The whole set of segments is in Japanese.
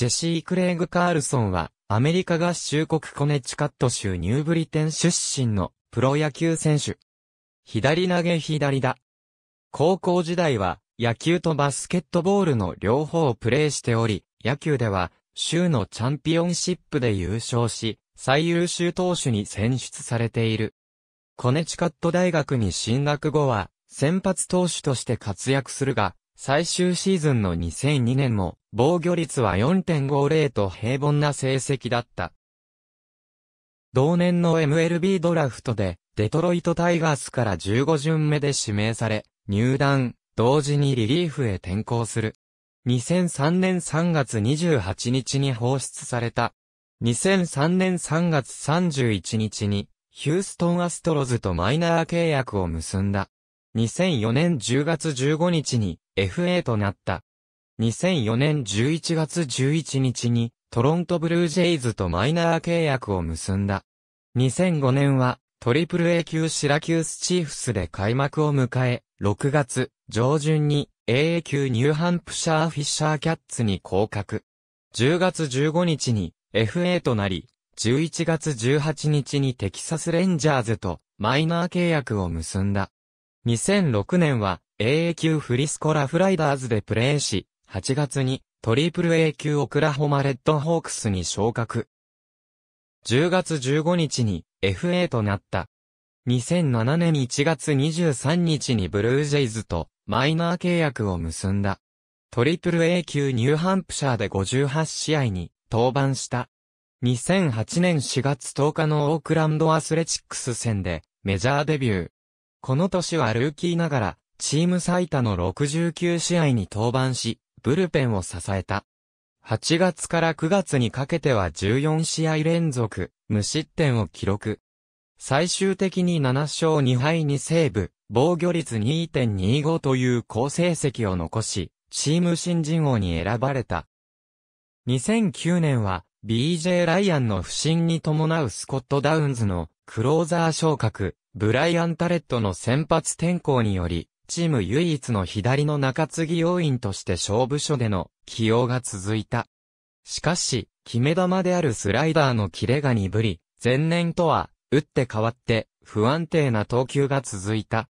ジェシー・クレイグ・カールソンは、アメリカ合衆国コネチカット州ニューブリテン出身のプロ野球選手。左投げ左だ。高校時代は野球とバスケットボールの両方をプレーしており、野球では州のチャンピオンシップで優勝し、最優秀投手に選出されている。コネチカット大学に進学後は、先発投手として活躍するが、最終シーズンの2002年も防御率は4.50と平凡な成績だった。同年の MLB ドラフトでデトロイトタイガースから15巡目で指名され、入団、同時にリリーフへ転向する。2003年3月28日に放出された。2003年3月31日に、ヒューストンアストロズとマイナー契約を結んだ。2004年10月15日に、FA となった。2004年11月11日にトロントブルージェイズとマイナー契約を結んだ。2005年はトリプル A 級シラキュースチーフスで開幕を迎え、6月上旬に AA 級ニューハンプシャーフィッシャーキャッツに降格。10月15日に FA となり、11月18日にテキサスレンジャーズとマイナー契約を結んだ。2006年は AA 級フリスコラフライダーズでプレーし、8月にトリプル A 級オクラホマレッドホークスに昇格。10月15日に FA となった。2007年1月23日にブルージェイズとマイナー契約を結んだ。トリプル A 級ニューハンプシャーで58試合に登板した。2008年4月10日のオークランドアスレチックス戦でメジャーデビュー。この年はルーキーながらチーム最多の69試合に登板し、ブルペンを支えた。8月から9月にかけては14試合連続、無失点を記録。最終的に7勝2敗にセーブ、防御率2.25という好成績を残し、チーム新人王に選ばれた。2009年は、BJ ライアンの不振に伴うスコット・ダウンズのクローザー昇格、ブライアン・タレットの先発転向により、チーム唯一の左の中継ぎ要員として勝負所での起用が続いた。しかし、決め球であるスライダーのキレが鈍り、前年とは、打って変わって、不安定な投球が続いた。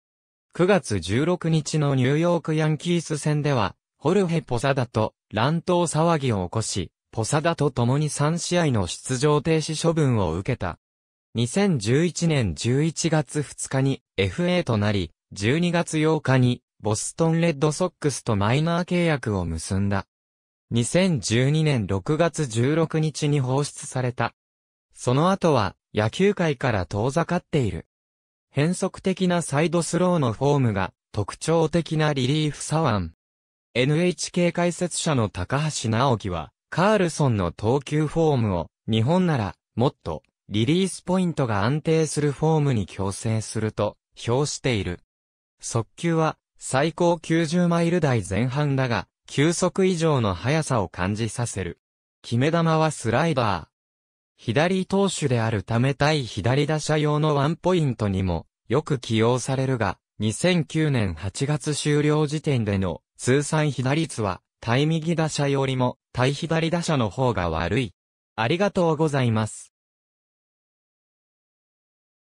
9月16日のニューヨークヤンキース戦では、ホルヘ・ポサダと乱闘騒ぎを起こし、ポサダと共に3試合の出場停止処分を受けた。2011年11月2日に FA となり、12月8日にボストンレッドソックスとマイナー契約を結んだ。2012年6月16日に放出された。その後は野球界から遠ざかっている。変則的なサイドスローのフォームが特徴的なリリーフサワン。NHK 解説者の高橋直樹は、カールソンの投球フォームを、日本なら、もっと、リリースポイントが安定するフォームに強制すると、評している。速球は最高90マイル台前半だが、球速以上の速さを感じさせる。決め球はスライダー。左投手であるため対左打者用のワンポイントにもよく起用されるが、2009年8月終了時点での通算左率は対右打者よりも対左打者の方が悪い。ありがとうございます。